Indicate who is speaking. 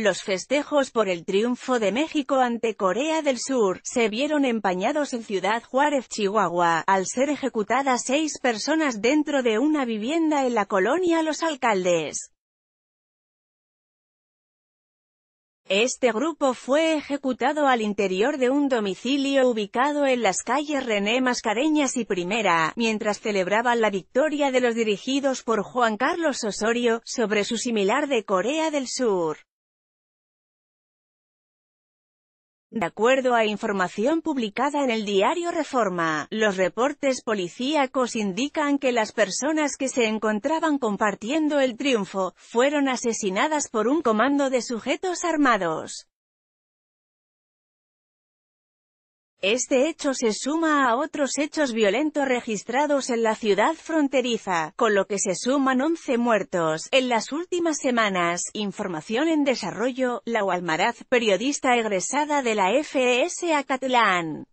Speaker 1: Los festejos por el triunfo de México ante Corea del Sur, se vieron empañados en Ciudad Juárez, Chihuahua, al ser ejecutadas seis personas dentro de una vivienda en la colonia Los Alcaldes. Este grupo fue ejecutado al interior de un domicilio ubicado en las calles René Mascareñas y Primera, mientras celebraban la victoria de los dirigidos por Juan Carlos Osorio, sobre su similar de Corea del Sur. De acuerdo a información publicada en el diario Reforma, los reportes policíacos indican que las personas que se encontraban compartiendo el triunfo, fueron asesinadas por un comando de sujetos armados. Este hecho se suma a otros hechos violentos registrados en la ciudad fronteriza, con lo que se suman 11 muertos en las últimas semanas. Información en desarrollo, la periodista egresada de la FES Acatlán.